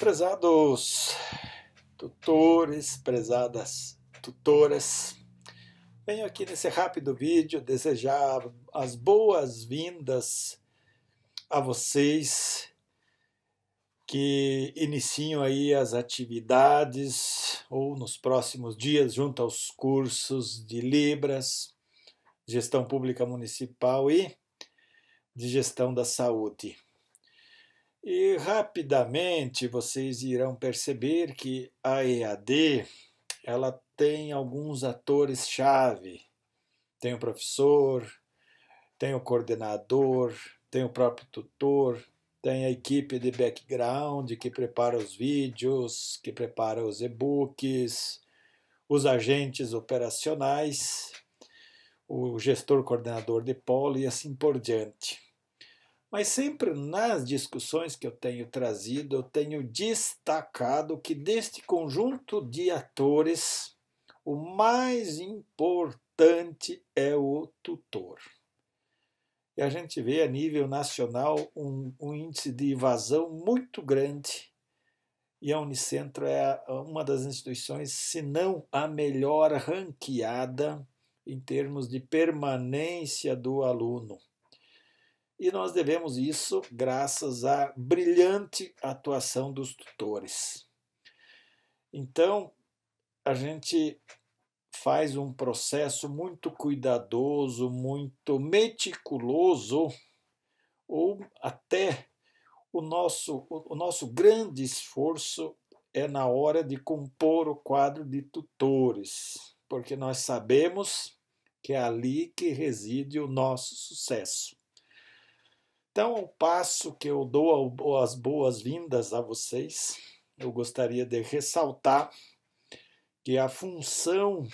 Prezados tutores, prezadas tutoras, venho aqui nesse rápido vídeo desejar as boas-vindas a vocês que iniciam aí as atividades ou nos próximos dias junto aos cursos de Libras, Gestão Pública Municipal e de Gestão da Saúde. E rapidamente vocês irão perceber que a EAD ela tem alguns atores chave. Tem o professor, tem o coordenador, tem o próprio tutor, tem a equipe de background que prepara os vídeos, que prepara os e-books, os agentes operacionais, o gestor coordenador de polo e assim por diante. Mas sempre nas discussões que eu tenho trazido, eu tenho destacado que deste conjunto de atores, o mais importante é o tutor. E a gente vê a nível nacional um, um índice de evasão muito grande. E a Unicentro é uma das instituições, se não a melhor ranqueada em termos de permanência do aluno. E nós devemos isso graças à brilhante atuação dos tutores. Então, a gente faz um processo muito cuidadoso, muito meticuloso, ou até o nosso, o nosso grande esforço é na hora de compor o quadro de tutores, porque nós sabemos que é ali que reside o nosso sucesso. Então, ao passo que eu dou as boas-vindas a vocês, eu gostaria de ressaltar que a função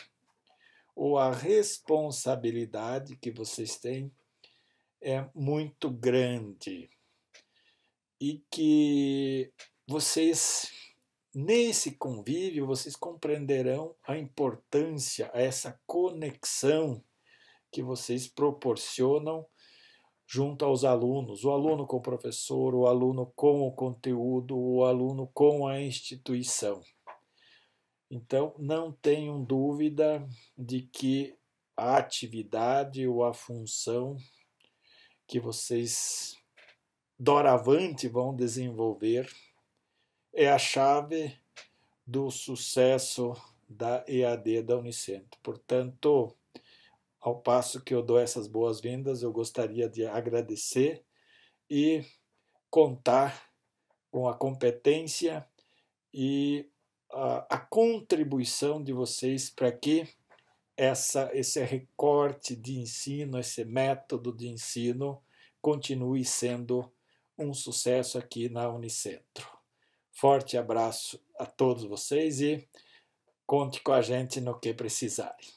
ou a responsabilidade que vocês têm é muito grande e que vocês nesse convívio vocês compreenderão a importância, essa conexão que vocês proporcionam junto aos alunos, o aluno com o professor, o aluno com o conteúdo, o aluno com a instituição. Então, não tenham dúvida de que a atividade ou a função que vocês doravante vão desenvolver é a chave do sucesso da EAD da Unicentro. Portanto, ao passo que eu dou essas boas-vindas, eu gostaria de agradecer e contar com a competência e a, a contribuição de vocês para que essa, esse recorte de ensino, esse método de ensino, continue sendo um sucesso aqui na Unicentro. Forte abraço a todos vocês e conte com a gente no que precisarem.